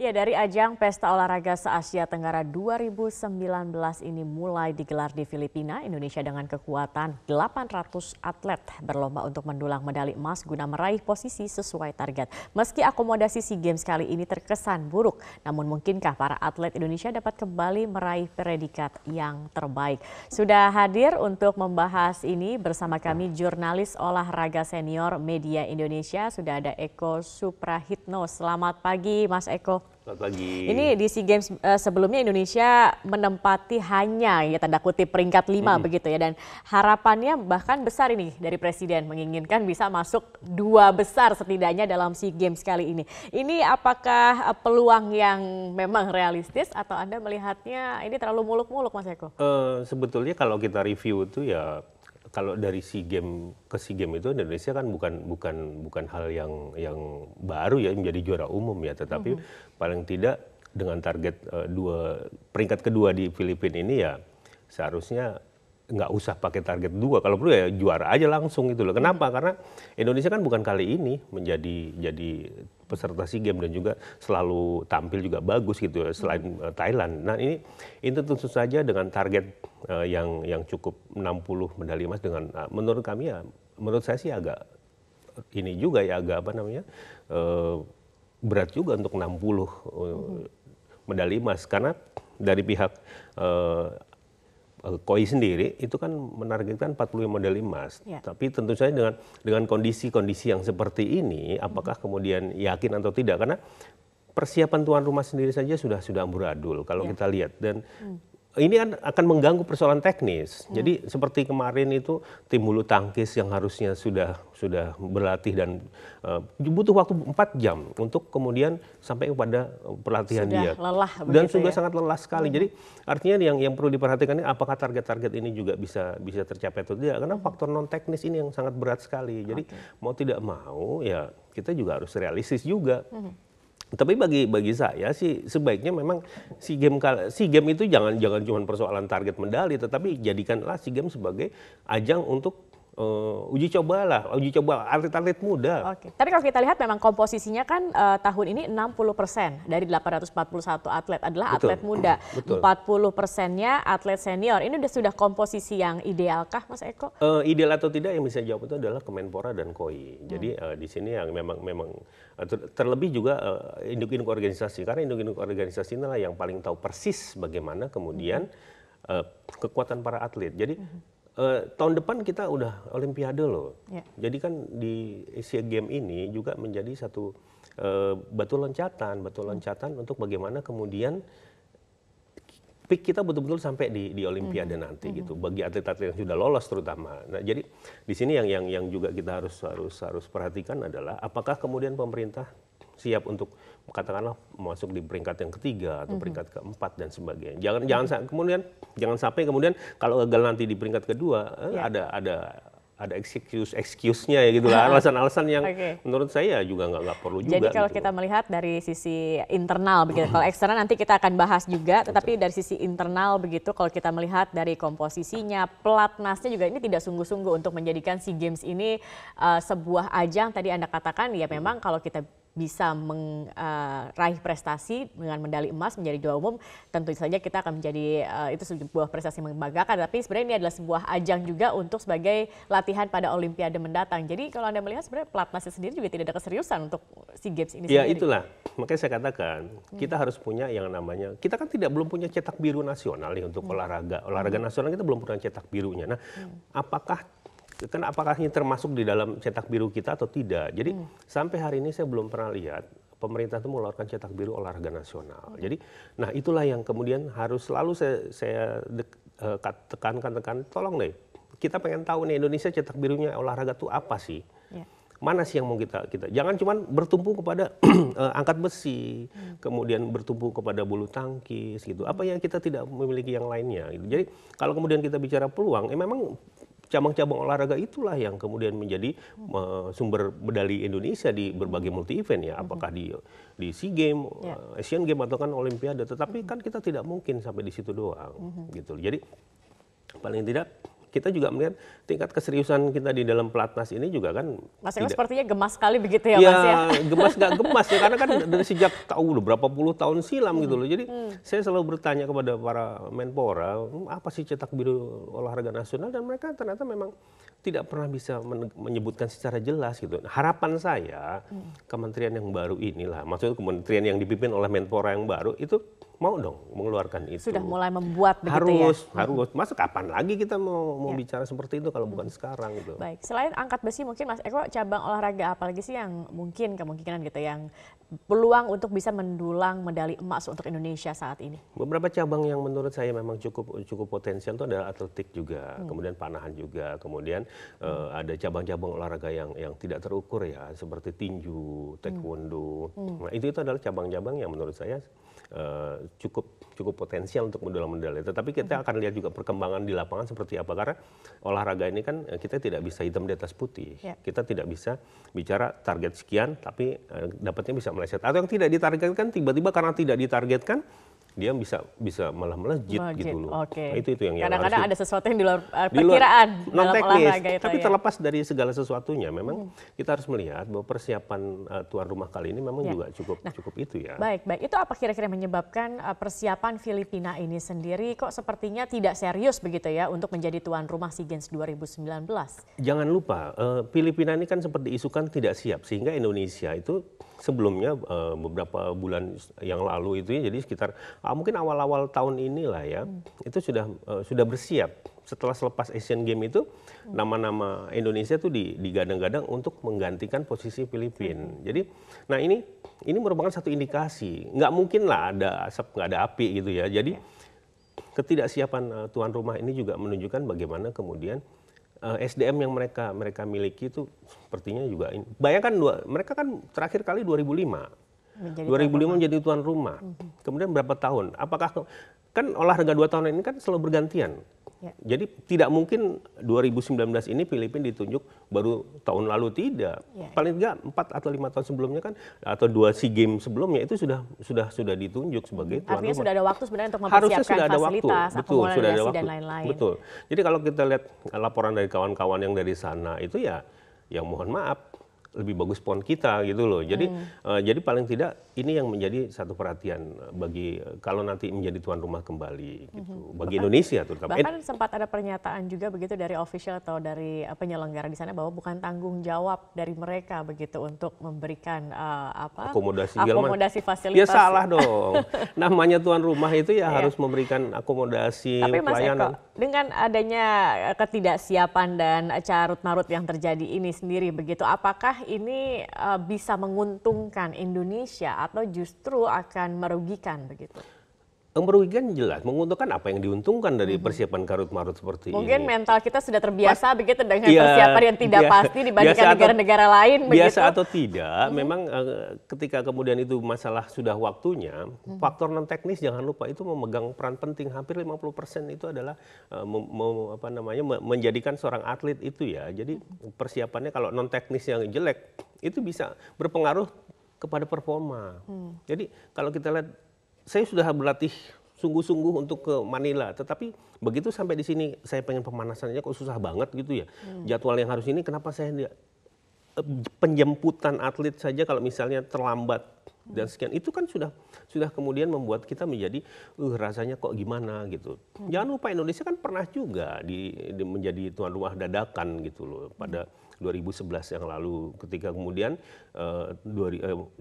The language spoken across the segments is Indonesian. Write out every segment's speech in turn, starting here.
Ya, dari ajang Pesta Olahraga se-Asia Tenggara 2019 ini mulai digelar di Filipina, Indonesia dengan kekuatan 800 atlet berlomba untuk mendulang medali emas guna meraih posisi sesuai target. Meski akomodasi SEA Games kali ini terkesan buruk, namun mungkinkah para atlet Indonesia dapat kembali meraih predikat yang terbaik? Sudah hadir untuk membahas ini bersama kami jurnalis olahraga senior Media Indonesia, sudah ada Eko Suprahitno. Selamat pagi Mas Eko. Selamat pagi. Ini di SEA Games uh, sebelumnya Indonesia menempati hanya ya tanda kutip peringkat 5 hmm. begitu ya dan harapannya bahkan besar ini dari presiden menginginkan bisa masuk dua besar setidaknya dalam SEA Games kali ini. Ini apakah eh, peluang yang memang realistis atau Anda melihatnya ini terlalu muluk-muluk Mas Eko? Uh, sebetulnya kalau kita review itu ya kalau dari si game ke si game itu Indonesia kan bukan bukan bukan hal yang yang baru ya menjadi juara umum ya tetapi mm -hmm. paling tidak dengan target uh, dua peringkat kedua di Filipina ini ya seharusnya nggak usah pakai target dua kalau perlu ya juara aja langsung gitu loh iya. kenapa karena Indonesia kan bukan kali ini menjadi jadi peserta sea games dan juga selalu tampil juga bagus gitu ya, selain uh, Thailand nah ini itu tentu saja dengan target uh, yang yang cukup 60 medali emas dengan uh, menurut kami ya menurut saya sih agak ini juga ya agak apa namanya uh, berat juga untuk 60 uh, hmm. medali emas karena dari pihak uh, Eh, koi sendiri itu kan menargetkan 45 model emas. Ya. Tapi tentu saja dengan dengan kondisi-kondisi yang seperti ini apakah kemudian yakin atau tidak karena persiapan tuan rumah sendiri saja sudah sudah amburadul kalau ya. kita lihat dan hmm ini kan akan mengganggu persoalan teknis. Hmm. Jadi seperti kemarin itu tim bulu tangkis yang harusnya sudah sudah berlatih dan uh, butuh waktu 4 jam untuk kemudian sampai kepada eh, pelatihan sudah dia. lelah dan ya. sudah ya? sangat lelah sekali. Hmm. Jadi artinya yang yang perlu diperhatikan ini apakah target-target ini juga bisa bisa tercapai atau tidak karena hmm. faktor non teknis ini yang sangat berat sekali. Jadi okay. mau tidak mau ya kita juga harus realistis juga. Hmm tapi bagi bagi saya sih sebaiknya memang si game si game itu jangan jangan cuma persoalan target medali tetapi jadikanlah si game sebagai ajang untuk uh, uji coba lah, uji coba atlet-atlet muda. Oke. Tapi kalau kita lihat memang komposisinya kan uh, tahun ini 60 persen dari 841 atlet adalah Betul. atlet muda. Betul. 40 persennya atlet senior. Ini sudah sudah komposisi yang idealkah, Mas Eko? Uh, ideal atau tidak yang bisa jawab itu adalah Kemenpora dan KOI. Hmm. Jadi hmm. uh, di sini yang memang memang terlebih juga uh, induk-induk organisasi karena induk-induk organisasi inilah yang paling tahu persis bagaimana kemudian hmm. uh, kekuatan para atlet. Jadi hmm Eh, tahun depan kita udah olimpiade loh. Yeah. Jadi kan di Asia Games ini juga menjadi satu uh, batu loncatan, batu loncatan hmm. untuk bagaimana kemudian peak kita betul-betul sampai di di olimpiade mm -hmm. nanti mm-hmm. gitu bagi atlet-atlet yang sudah lolos terutama. Nah, jadi di sini yang yang yang juga kita harus harus harus perhatikan adalah apakah kemudian pemerintah siap untuk katakanlah masuk di peringkat yang ketiga atau mm -hmm. peringkat keempat dan sebagainya. Jangan mm -hmm. jangan mm-hmm. kemudian jangan sampai kemudian kalau gagal nanti di peringkat kedua yeah. Ya. ada ada ada excuse excuse-nya ya gitu lah alasan-alasan yang okay. menurut saya juga nggak nggak perlu juga. Jadi kalau gitu. kita melihat dari sisi internal begitu, kalau eksternal nanti kita akan bahas juga, tetapi dari sisi internal begitu kalau kita melihat dari komposisinya, pelatnasnya juga ini tidak sungguh-sungguh untuk menjadikan si games ini uh, sebuah ajang tadi anda katakan ya memang kalau kita bisa meraih eh, uh, prestasi dengan medali emas menjadi juara umum, tentu saja kita akan menjadi uh, itu sebuah prestasi yang membanggakan. Tapi sebenarnya ini adalah sebuah ajang juga untuk sebagai latihan pada Olimpiade mendatang. Jadi kalau anda melihat sebenarnya pelatnas sendiri juga tidak ada keseriusan untuk Sea Games ini. Ya sendiri. itulah, makanya saya katakan hmm. kita hmm. harus punya yang namanya kita kan tidak belum punya cetak biru nasional nih ya untuk hmm. olahraga. Olahraga hmm. nasional kita belum punya cetak birunya. Nah, hmm. apakah kan apakah ini termasuk di dalam cetak biru kita atau tidak. Jadi hmm. sampai hari ini saya belum pernah lihat pemerintah itu mengeluarkan cetak biru olahraga nasional. Hmm. Jadi nah itulah yang kemudian harus selalu saya saya tekankan eh, tekan tolong deh kita pengen tahu nih Indonesia cetak birunya olahraga itu apa sih? Ya. mana sih yang mau kita kita jangan cuman bertumpu kepada eh, angkat besi hmm. kemudian bertumpu kepada bulu tangkis gitu apa yang kita tidak memiliki yang lainnya gitu jadi kalau kemudian kita bicara peluang eh memang cabang-cabang olahraga itulah yang kemudian menjadi uh, sumber medali Indonesia di berbagai multi event ya, apakah di di SEA Game, yeah. Ya. Asian Game atau kan olimpiade. Tetapi kan kita tidak mungkin sampai di situ doang mhm. gitu. Jadi paling tidak kita juga melihat tingkat keseriusan kita di dalam pelatnas ini juga kan. Mas Eko sepertinya gemas sekali begitu ya, ya Mas ya. gemas nggak gemas ya karena kan dari sejak tahu loh berapa puluh tahun silam hmm. gitu loh. Jadi hmm. saya selalu bertanya kepada para menpora hmm, apa sih cetak biru olahraga nasional dan mereka ternyata memang tidak pernah bisa menyebutkan secara jelas gitu. Nah, harapan saya kementerian yang baru inilah, maksudnya kementerian yang dipimpin oleh Menpora yang baru itu mau dong mengeluarkan itu. Sudah mulai membuat begitu harus, ya. Harus, harus. Masa kapan lagi kita mau mau ya. bicara seperti itu kalau hmm. bukan sekarang gitu. Baik, selain angkat besi mungkin Mas Eko cabang olahraga apalagi sih yang mungkin kemungkinan gitu yang peluang untuk bisa mendulang medali emas untuk Indonesia saat ini? Beberapa cabang yang menurut saya memang cukup cukup potensial itu adalah atletik juga, hmm. kemudian panahan juga, kemudian uh, ada cabang-cabang olahraga yang yang tidak terukur ya seperti tinju, taekwondo. Hmm. hmm. Nah, itu itu adalah cabang-cabang yang menurut saya uh, cukup cukup potensial untuk mendulang medali. Tetapi kita hmm. akan lihat juga perkembangan di lapangan seperti apa karena olahraga ini kan eh, kita tidak bisa hitam di atas putih. Yeah. Kita tidak bisa bicara target sekian tapi uh, dapatnya bisa meleset atau yang tidak ditargetkan tiba-tiba karena tidak ditargetkan dia bisa bisa malah melejit Majid. gitu loh. Okay. Nah, itu itu yang kadang-kadang ada sesuatu yang di luar perkiraan eh, di luar, non teknis, itu tapi ya. terlepas dari segala sesuatunya memang hmm. kita harus melihat bahwa persiapan uh, tuan rumah kali ini memang ya. juga cukup nah, cukup itu ya. Baik, baik. Itu apa kira-kira menyebabkan uh, persiapan Filipina ini sendiri kok sepertinya tidak serius begitu ya untuk menjadi tuan rumah SEA Games 2019? Jangan lupa uh, Filipina ini kan seperti isukan tidak siap sehingga Indonesia itu sebelumnya eh, beberapa bulan yang lalu itu ya jadi sekitar ah, mungkin awal-awal tahun inilah ya hmm. itu sudah eh, sudah bersiap setelah selepas Asian Games itu hmm. nama-nama hmm. Indonesia tuh digadang-gadang untuk menggantikan posisi Filipina. Hmm. Jadi, nah ini ini merupakan satu indikasi. Nggak mungkin lah ada asap nggak ada api gitu ya. Jadi ya. ketidaksiapan eh, tuan rumah ini juga menunjukkan bagaimana kemudian Eh, SDM yang mereka mereka miliki itu sepertinya juga ini. Bayangkan dua, mereka kan terakhir kali 2005. Menjadi 2005 menjadi tuan rumah. Hmm. Kemudian berapa tahun? Apakah kan olahraga dua tahun ini kan selalu bergantian. Ya. Jadi tidak mungkin 2019 ini Filipina ditunjuk baru tahun lalu tidak. Ya. ya. Paling tidak 4 atau 5 tahun sebelumnya kan atau 2 SEA Games sebelumnya itu sudah sudah sudah ditunjuk sebagai tuan Artinya rumah. sudah ada waktu sebenarnya untuk mempersiapkan Harusnya sudah ada fasilitas, waktu. Betul, sudah ada waktu. dan lain-lain. Betul. Jadi kalau kita lihat laporan dari kawan-kawan yang dari sana itu ya yang mohon maaf lebih bagus pon kita gitu loh. Jadi hmm. uh, jadi paling tidak ini yang menjadi satu perhatian eh, bagi eh, kalau nanti menjadi tuan rumah kembali gitu. Hmm. Bagi bahkan, Indonesia terutama. Bahkan eh, sempat ada pernyataan juga begitu dari official atau dari penyelenggara di sana bahwa bukan tanggung jawab dari mereka begitu untuk memberikan uh, apa akomodasi akomodasi ya, fasilitas. Ya salah dong. Namanya tuan rumah itu ya iya. harus memberikan akomodasi Tapi Mas pelayanan. Eko, dengan adanya ketidaksiapan dan carut marut yang terjadi ini sendiri begitu apakah ini eh, bisa menguntungkan Indonesia atau justru akan merugikan begitu? merugikan jelas, menguntungkan apa yang diuntungkan dari mm-hmm. persiapan karut marut seperti Mungkin ini. Mungkin mental kita sudah terbiasa Mas, begitu dengan ya, persiapan yang tidak ya, pasti dibandingkan negara-negara lain. Biasa begitu. atau tidak, hmm. memang uh, ketika kemudian itu masalah sudah waktunya, hmm. faktor non teknis jangan lupa itu memegang peran penting hampir 50% itu adalah uh, mem, apa namanya menjadikan seorang atlet itu ya. Jadi mm-hmm. persiapannya kalau non teknis yang jelek itu bisa berpengaruh kepada performa. Hmm. Jadi kalau kita lihat saya sudah berlatih sungguh-sungguh untuk ke Manila. Tetapi begitu sampai di sini saya pengen pemanasannya kok susah banget gitu ya. Hmm. Jadwal yang harus ini kenapa saya eh, penjemputan atlet saja kalau misalnya terlambat dan hmm. sekian itu kan sudah sudah kemudian membuat kita menjadi uh rasanya kok gimana gitu. Hmm. Jangan lupa Indonesia kan pernah juga di, di menjadi tuan rumah dadakan gitu loh pada hmm 2011 yang lalu ketika kemudian uh,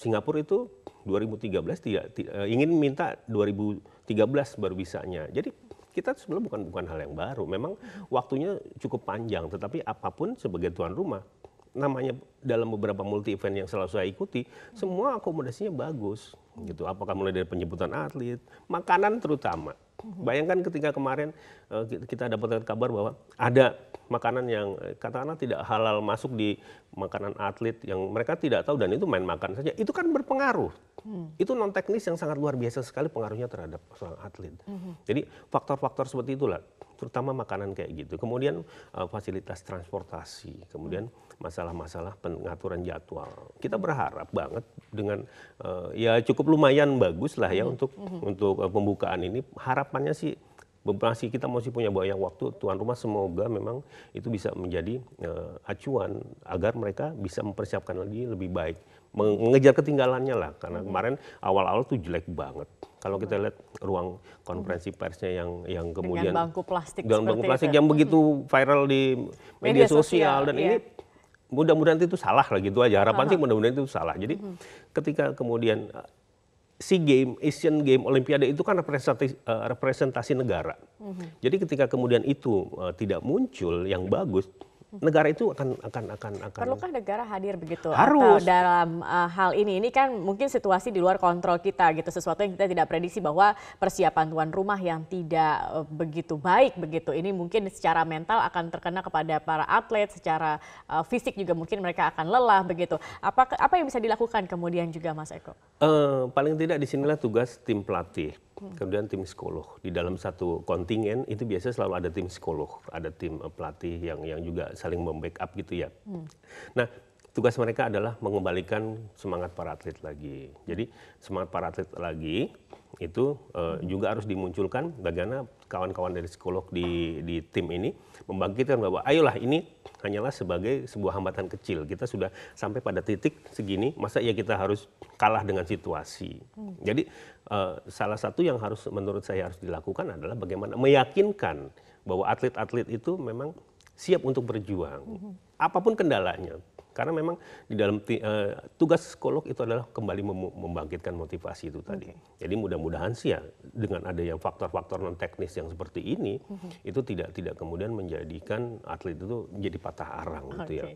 Singapura itu 2013 tidak, tiga, uh, eh, ingin minta 2013 baru bisanya. Jadi kita sebenarnya bukan bukan hal yang baru. Memang waktunya cukup panjang, tetapi apapun sebagai tuan rumah namanya dalam beberapa multi event yang selalu saya ikuti, semua akomodasinya bagus gitu. Apakah mulai dari penyebutan atlet, makanan terutama. Bayangkan ketika kemarin kita dapatkan kabar bahwa ada makanan yang eh, katakanlah tidak halal masuk di makanan atlet yang mereka tidak tahu dan itu main makan saja itu kan berpengaruh hmm. itu non teknis yang sangat luar biasa sekali pengaruhnya terhadap seorang atlet hmm. jadi faktor-faktor seperti itulah terutama makanan kayak gitu kemudian uh, fasilitas transportasi kemudian hmm. masalah-masalah pengaturan jadwal kita berharap banget dengan uh, ya cukup lumayan bagus lah ya hmm. untuk hmm. untuk uh, pembukaan ini harapannya sih masih kita masih punya banyak waktu tuan rumah semoga memang itu bisa menjadi uh, acuan agar mereka bisa mempersiapkan lagi lebih baik mengejar ketinggalannya lah karena hmm. kemarin awal-awal tuh jelek banget kalau kita lihat ruang konferensi hmm. persnya yang yang kemudian dengan bangku plastik dengan bangku plastik itu. yang begitu hmm. viral di media, media sosial, sosial dan iya. ini mudah-mudahan itu salah lah gitu aja harapan Aha. sih mudah-mudahan itu salah jadi hmm. ketika kemudian Si Game, Asian Game, Olimpiade itu kan representasi, uh, eh, representasi negara. Mm -hmm. Jadi ketika kemudian itu uh, tidak muncul yang bagus, negara itu akan akan akan akan perlukah negara hadir begitu harus atau dalam uh, hal ini ini kan mungkin situasi di luar kontrol kita gitu sesuatu yang kita tidak prediksi bahwa persiapan tuan rumah yang tidak uh, begitu baik begitu ini mungkin secara mental akan terkena kepada para atlet secara uh, fisik juga mungkin mereka akan lelah begitu apa apa yang bisa dilakukan kemudian juga Mas Eko uh, paling tidak di sinilah tugas tim pelatih kemudian tim psikolog di dalam satu kontingen itu biasanya selalu ada tim psikolog ada tim eh, pelatih yang yang juga saling membackup gitu ya hmm. nah tugas mereka adalah mengembalikan semangat para atlet lagi. Jadi semangat para atlet lagi itu uh, juga harus dimunculkan bagaimana kawan-kawan dari psikolog di, di tim ini membangkitkan bahwa ayolah ini hanyalah sebagai sebuah hambatan kecil. Kita sudah sampai pada titik segini, masa ya kita harus kalah dengan situasi. Hmm. Jadi uh, salah satu yang harus menurut saya harus dilakukan adalah bagaimana meyakinkan bahwa atlet-atlet itu memang siap untuk berjuang. Hmm. Apapun kendalanya, karena memang di dalam uh, tugas psikolog itu adalah kembali mem membangkitkan motivasi itu tadi. Okay. Jadi mudah-mudahan sih ya dengan ada yang faktor-faktor non teknis yang seperti ini -hmm. itu tidak tidak kemudian menjadikan atlet itu jadi patah arang gitu ya.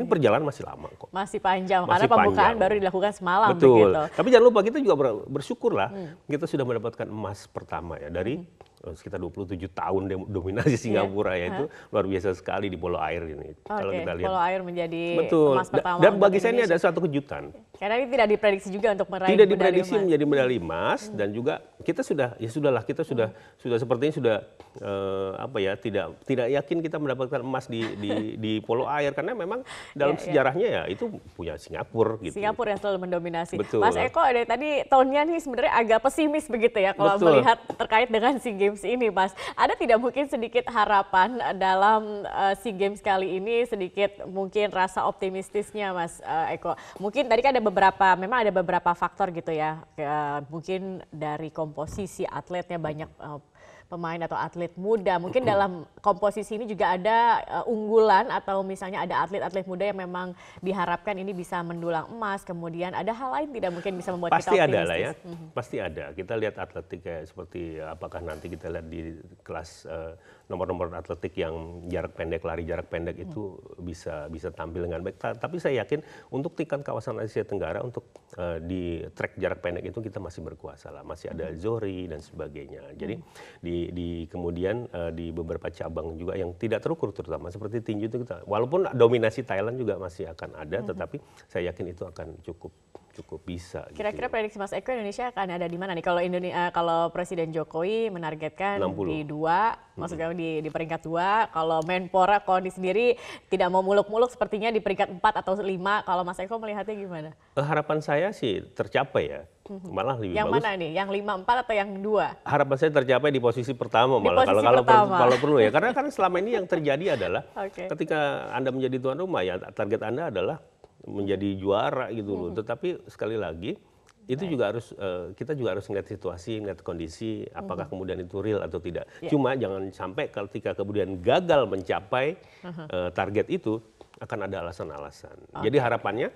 ini perjalanan masih lama kok. Masih panjang masih karena pembukaan panjang. baru dilakukan semalam Betul. begitu. Tapi jangan lupa kita juga bersyukurlah lah hmm. kita sudah mendapatkan emas pertama ya dari hmm Eh, sekitar 27 tahun dominasi iya. Singapura yeah. ya itu huh? luar biasa sekali di polo air ini. Okay. Kalau kita lihat polo air menjadi betul. emas pertama. Dan bagi saya ini ada suatu kejutan. Karena ini tidak diprediksi juga untuk meraih Tidak diprediksi emas. menjadi medali hmm. emas hmm. dan juga kita sudah ya sudahlah kita sudah hmm. sudah sepertinya sudah uh, apa ya tidak tidak yakin kita mendapatkan emas di di di polo air karena memang dalam yeah, iya. sejarahnya yeah. ya itu punya Singapura gitu. Singapura yang selalu mendominasi. Betul. Mas Eko dari tadi tahunnya nih sebenarnya agak pesimis begitu ya kalau Betul. melihat terkait dengan SEA Games ini Mas. Ada tidak mungkin sedikit harapan dalam uh, SEA Games kali ini sedikit mungkin rasa optimistisnya Mas uh, Eko. Mungkin tadi kan ada beberapa memang ada beberapa faktor gitu ya. Eh, mungkin dari komposisi atletnya banyak eh, pemain atau atlet muda. Mungkin dalam komposisi ini juga ada uh, unggulan atau misalnya ada atlet-atlet muda yang memang diharapkan ini bisa mendulang emas. Kemudian ada hal lain tidak mungkin bisa membuat Pasti kita optimistis. Pasti ada lah ya. Mm -hmm. Pasti ada. Kita lihat atletik kayak seperti apakah nanti kita lihat di kelas eh, nomor-nomor atletik yang jarak pendek lari jarak pendek mm -hmm. itu bisa bisa tampil dengan baik. tapi saya yakin untuk tingkat kawasan Asia Tenggara untuk uh, di track jarak pendek itu kita masih berkuasa lah. Masih ada mhm. Zori dan sebagainya. Jadi mm -hmm. di di, kemudian uh, di beberapa cabang juga yang tidak terukur terutama seperti tinju itu kita walaupun dominasi Thailand juga masih akan ada mm -hmm. tetapi saya yakin itu akan cukup cukup bisa. Gitu Kira-kira gitu. prediksi Mas Eko Indonesia akan ada di mana nih? Kalau Indonesia, eh, kalau Presiden Jokowi menargetkan 60. di dua, hmm. maksudnya mhm. di, di peringkat dua. Kalau Menpora kondisi sendiri tidak mau muluk-muluk, sepertinya di peringkat empat atau lima. Kalau Mas Eko melihatnya gimana? Eh, harapan saya sih tercapai ya. Mhm. malah lebih yang bagus. Yang mana nih? Yang lima empat atau yang dua Harapan saya tercapai di posisi pertama di malah posisi kalau kalau pertama. Kalau, kalau perlu ya. Karena kan selama ini yang terjadi adalah okay. ketika Anda menjadi tuan rumah ya target Anda adalah menjadi juara gitu loh. Mm -hmm. Tetapi sekali lagi itu Baik. juga harus uh, kita juga harus melihat situasi, melihat kondisi apakah mm -hmm. kemudian itu real atau tidak. Yeah. Cuma jangan sampai ketika kemudian gagal mencapai uh -huh. uh, target itu akan ada alasan-alasan. Okay. Jadi harapannya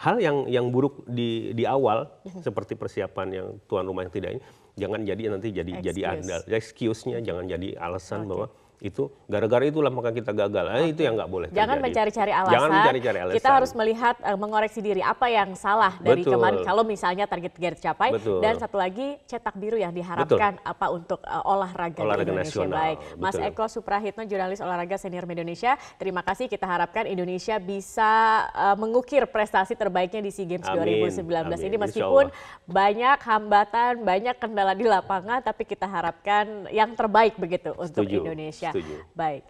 hal yang yang buruk di di awal seperti persiapan yang tuan rumah yang tidak ini jangan jadi nanti jadi Excuse. jadi andal excuse-nya jangan jadi alasan okay. bahwa itu gara-gara itulah maka kita gagal. Nah, itu yang nggak boleh. Terjadi. Jangan mencari-cari alasan. Jangan mencari-cari alasan. Kita harus melihat uh, mengoreksi diri apa yang salah dari Betul. kemarin kalau misalnya target target capai Betul. dan satu lagi cetak biru yang diharapkan Betul. apa untuk uh, olahraga, olahraga Indonesia nasional. baik. Mas Eko Suprahitno jurnalis olahraga senior Indonesia. Terima kasih kita harapkan Indonesia bisa uh, mengukir prestasi terbaiknya di SEA Games Amin. 2019 Amin. ini meskipun banyak hambatan, banyak kendala di lapangan tapi kita harapkan yang terbaik begitu untuk Setuju. Indonesia setuju baik